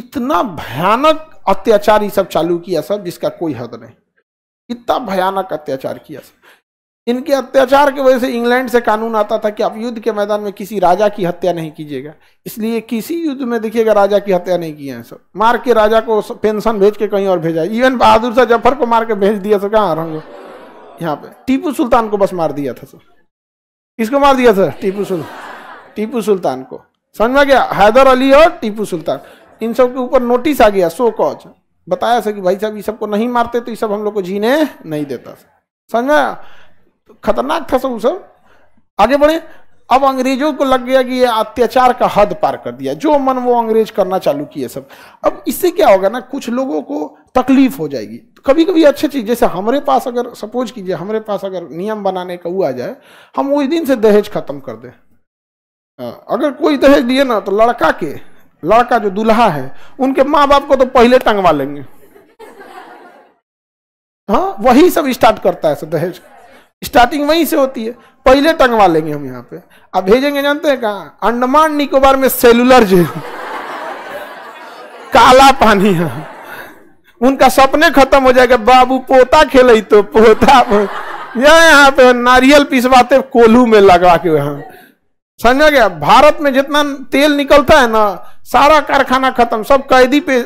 इतना भयानक अत्याचार ये सब चालू किया सर जिसका कोई हद नहीं इतना भयानक अत्याचार किया सर इनके अत्याचार की वजह से इंग्लैंड से कानून आता था कि आप युद्ध के मैदान में किसी राजा की हत्या नहीं कीजिएगा इसलिए किसी युद्ध में देखिएगा राजा की हत्या नहीं किया है सर मार के राजा को पेंशन भेज के कहीं और भेजा इवन बहादुर शाह जफर को मार के भेज दिया सर कहाँ रहेंगे यहाँ पे टीपू सुल्तान को बस मार दिया था सर किसको मार दिया सर टीपू सुल्तान टीपू सुल्तान को समझ में गया हैदर अली और टीपू सुल्तान इन सब के ऊपर नोटिस आ गया सो कॉज बताया सर कि भाई साहब ये सबको नहीं मारते तो ये सब हम लोग को जीने नहीं देता समझ में खतरनाक था सब सब आगे बढ़े अब अंग्रेजों को लग गया कि ये अत्याचार का हद पार कर दिया जो मन वो अंग्रेज करना चालू किए सब अब इससे क्या होगा ना कुछ लोगों को तकलीफ हो जाएगी कभी कभी अच्छी चीज़ जैसे हमारे पास अगर सपोज कीजिए हमारे पास अगर नियम बनाने का वो आ जाए हम उस दिन से दहेज खत्म कर दें अगर कोई दहेज दिए ना तो लड़का के लड़का जो दूल्हा है उनके माँ बाप को तो पहले टंगवा लेंगे हाँ वही सब स्टार्ट करता है सब दहेज स्टार्टिंग वहीं से होती है पहले टंगवा लेंगे हम यहाँ पे अब भेजेंगे जानते हैं कहा अंडमान निकोबार में सेलुलर जेल काला पानी है उनका सपने खत्म हो जाएगा बाबू पोता खेल तो पोता। यहाँ पे नारियल पिसवाते कोल्हू में लगा के यहाँ समझा गया भारत में जितना तेल निकलता है ना सारा कारखाना खत्म सब कैदी पे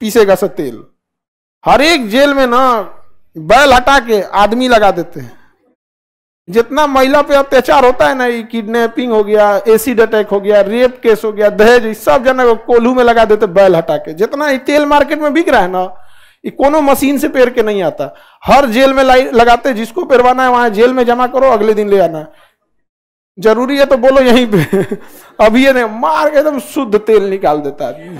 पीसेगा सब तेल हर एक जेल में ना बैल हटा के आदमी लगा देते हैं जितना महिला पे अत्याचार होता है ना ये किडनैपिंग हो गया एसिड अटैक हो गया रेप केस हो गया दहेज सब जन कोल्हू में लगा देते बैल हटा के जितना ये तेल मार्केट में बिक रहा है ना ये कोनो मशीन से पेर के नहीं आता हर जेल में लगाते जिसको पेरवाना है वहां जेल में जमा करो अगले दिन ले आना है जरूरी है तो बोलो यहीं पे अभी ये नहीं मार के एकदम शुद्ध तेल निकाल देता है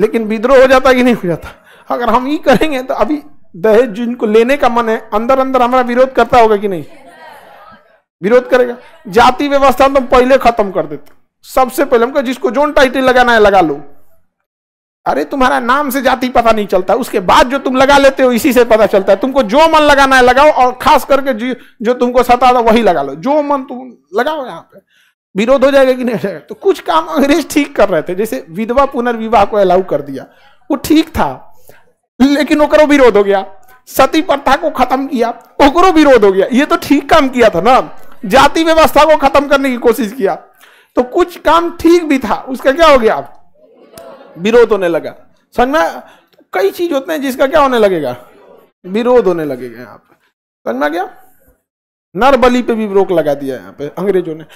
लेकिन विद्रोह हो जाता कि नहीं हो जाता अगर हम ये करेंगे तो अभी दहेज जिनको लेने का मन है अंदर अंदर हमारा विरोध करता होगा कि नहीं विरोध करेगा जाति व्यवस्था तो पहले खत्म कर देते सबसे पहले हमको जिसको जोन टाइटल लगाना है लगा लो अरे तुम्हारा नाम से जाति पता नहीं चलता उसके बाद जो तुम लगा लेते हो इसी से पता चलता है तुमको जो मन लगाना है लगाओ और खास करके जो तुमको सता था वही लगा लो जो मन तुम लगाओ यहाँ पे विरोध हो जाएगा कि नहीं तो कुछ काम अंग्रेज ठीक कर रहे थे जैसे विधवा पुनर्विवाह को अलाउ कर दिया वो ठीक था लेकिन ओकरो विरोध हो गया सती प्रथा को खत्म किया ओकरो विरोध हो गया ये तो ठीक काम किया था ना जाति व्यवस्था को खत्म करने की कोशिश किया तो कुछ काम ठीक भी था उसका क्या हो गया आप विरोध होने लगा समझ में कई चीज होते हैं जिसका क्या होने लगेगा विरोध होने लगेगा यहाँ पे समझ में गया नर बलि पे भी रोक लगा दिया यहाँ पे अंग्रेजों ने